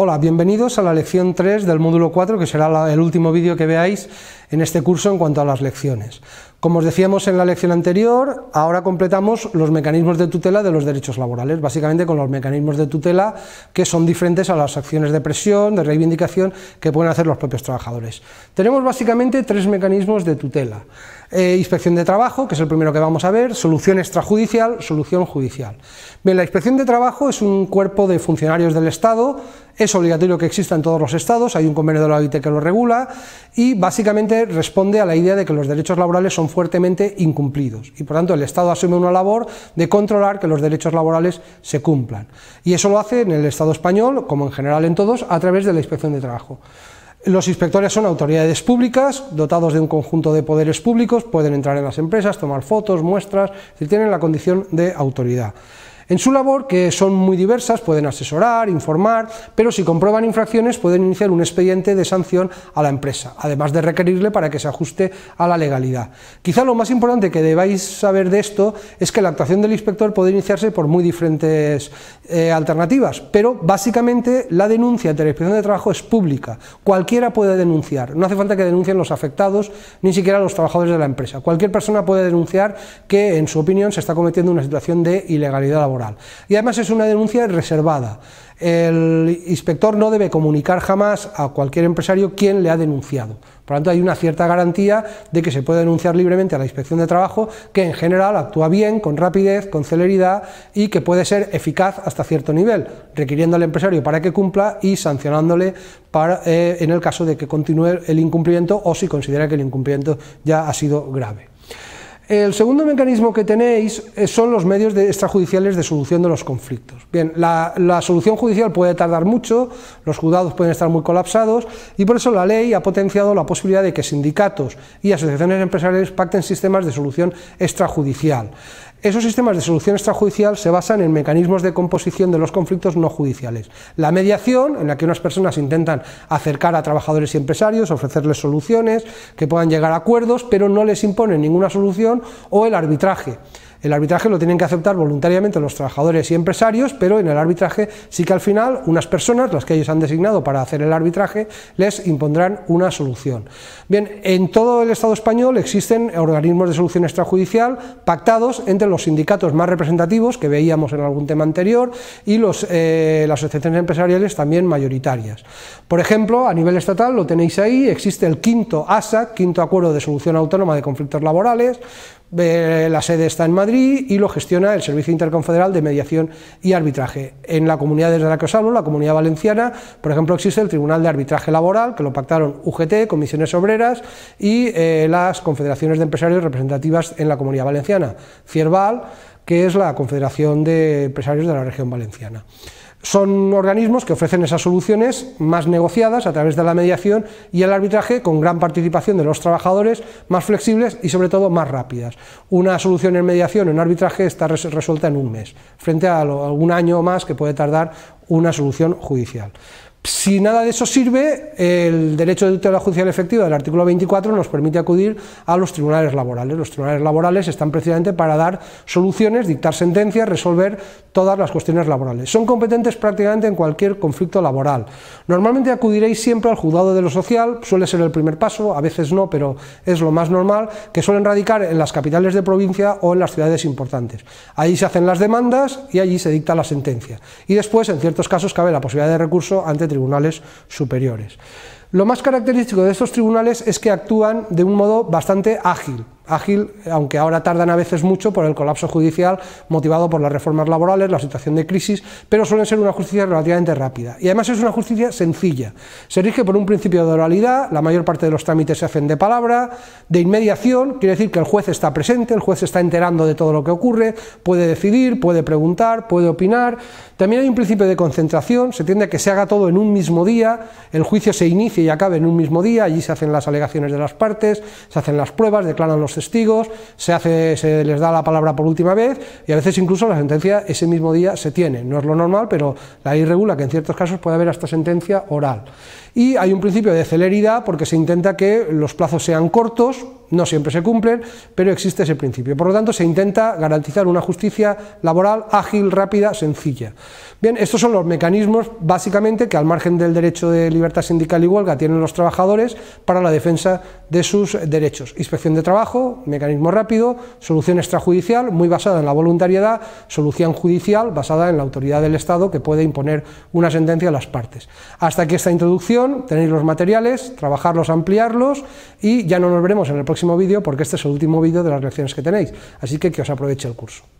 Hola, bienvenidos a la lección 3 del módulo 4, que será el último vídeo que veáis en este curso en cuanto a las lecciones. Como os decíamos en la lección anterior, ahora completamos los mecanismos de tutela de los derechos laborales, básicamente con los mecanismos de tutela que son diferentes a las acciones de presión, de reivindicación que pueden hacer los propios trabajadores. Tenemos básicamente tres mecanismos de tutela. Eh, inspección de trabajo, que es el primero que vamos a ver, solución extrajudicial, solución judicial. Bien, la inspección de trabajo es un cuerpo de funcionarios del Estado, es obligatorio que exista en todos los estados, hay un convenio de la OIT que lo regula y básicamente responde a la idea de que los derechos laborales son fuertemente incumplidos y por tanto el Estado asume una labor de controlar que los derechos laborales se cumplan. Y eso lo hace en el Estado español, como en general en todos, a través de la Inspección de Trabajo. Los inspectores son autoridades públicas, dotados de un conjunto de poderes públicos, pueden entrar en las empresas, tomar fotos, muestras, tienen la condición de autoridad. En su labor, que son muy diversas, pueden asesorar, informar, pero si comprueban infracciones pueden iniciar un expediente de sanción a la empresa, además de requerirle para que se ajuste a la legalidad. Quizá lo más importante que debáis saber de esto es que la actuación del inspector puede iniciarse por muy diferentes eh, alternativas, pero básicamente la denuncia de la inspección de trabajo es pública. Cualquiera puede denunciar, no hace falta que denuncien los afectados, ni siquiera los trabajadores de la empresa. Cualquier persona puede denunciar que, en su opinión, se está cometiendo una situación de ilegalidad laboral. Y además es una denuncia reservada. El inspector no debe comunicar jamás a cualquier empresario quién le ha denunciado. Por lo tanto, hay una cierta garantía de que se puede denunciar libremente a la inspección de trabajo, que en general actúa bien, con rapidez, con celeridad y que puede ser eficaz hasta cierto nivel, requiriendo al empresario para que cumpla y sancionándole eh, en el caso de que continúe el incumplimiento o si considera que el incumplimiento ya ha sido grave. El segundo mecanismo que tenéis eh, son los medios extrajudiciales de solución de los conflictos. Bien, la, la, solución judicial puede tardar mucho, los juzgados pueden estar muy colapsados y por eso la ley ha potenciado la posibilidad de que sindicatos y asociaciones empresariales pacten sistemas de solución extrajudicial. Esos sistemas de solución extrajudicial se basan en mecanismos de composición de los conflictos no judiciales. La mediación, en la que unas personas intentan acercar a trabajadores y empresarios, ofrecerles soluciones, que puedan llegar a acuerdos, pero no les imponen ninguna solución, o el arbitraje. El arbitraje lo tienen que aceptar voluntariamente los trabajadores y empresarios, pero en el arbitraje sí que al final unas personas, las que ellos han designado para hacer el arbitraje, les impondrán una solución. Bien, en todo el Estado español existen organismos de solución extrajudicial pactados entre los sindicatos más representativos, que veíamos en algún tema anterior, y eh, las asociaciones empresariales también mayoritarias. Por ejemplo, a nivel estatal, lo tenéis ahí, existe el quinto ASA, quinto Acuerdo de Solución Autónoma de Conflictos Laborales, la sede está en Madrid y lo gestiona el Servicio Interconfederal de Mediación y Arbitraje. En la comunidad desde la que os hablo, la comunidad valenciana, por ejemplo, existe el Tribunal de Arbitraje Laboral, que lo pactaron UGT, Comisiones Obreras y eh, las Confederaciones de Empresarios Representativas en la comunidad valenciana, Cierval, que es la Confederación de Empresarios de la Región Valenciana. Son organismos que ofrecen esas soluciones más negociadas a través de la mediación y el arbitraje con gran participación de los trabajadores, más flexibles y sobre todo más rápidas. Una solución en mediación o en arbitraje está resuelta en un mes, frente a algún año o más que puede tardar una solución judicial. Si nada de eso sirve, el derecho de tutela judicial efectiva del artículo 24 nos permite acudir a los tribunales laborales. Los tribunales laborales están precisamente para dar soluciones, dictar sentencias, resolver todas las cuestiones laborales. Son competentes prácticamente en cualquier conflicto laboral. Normalmente acudiréis siempre al juzgado de lo social, suele ser el primer paso, a veces no, pero es lo más normal, que suelen radicar en las capitales de provincia o en las ciudades importantes. Allí se hacen las demandas y allí se dicta la sentencia. Y después, en ciertos casos, cabe la posibilidad de recurso ante tribunales superiores. Lo más característico de estos tribunales es que actúan de un modo bastante ágil, ágil, aunque ahora tardan a veces mucho por el colapso judicial motivado por las reformas laborales, la situación de crisis, pero suelen ser una justicia relativamente rápida. Y además es una justicia sencilla. Se rige por un principio de oralidad, la mayor parte de los trámites se hacen de palabra, de inmediación, quiere decir que el juez está presente, el juez está enterando de todo lo que ocurre, puede decidir, puede preguntar, puede opinar. También hay un principio de concentración, se tiende a que se haga todo en un mismo día, el juicio se inicia y acabe en un mismo día, allí se hacen las alegaciones de las partes, se hacen las pruebas, declaran los testigos, se, hace, se les da la palabra por última vez y a veces incluso la sentencia ese mismo día se tiene. No es lo normal, pero la ley regula que en ciertos casos puede haber hasta sentencia oral. Y hay un principio de celeridad porque se intenta que los plazos sean cortos no siempre se cumplen, pero existe ese principio. Por lo tanto, se intenta garantizar una justicia laboral ágil, rápida, sencilla. Bien, estos son los mecanismos básicamente que al margen del derecho de libertad sindical y huelga tienen los trabajadores para la defensa de sus derechos. Inspección de trabajo, mecanismo rápido, solución extrajudicial muy basada en la voluntariedad, solución judicial basada en la autoridad del Estado que puede imponer una sentencia a las partes. Hasta aquí esta introducción, tenéis los materiales, trabajarlos, ampliarlos y ya no nos veremos en el próximo vídeo porque este es el último vídeo de las reacciones que tenéis. Así que que os aproveche el curso.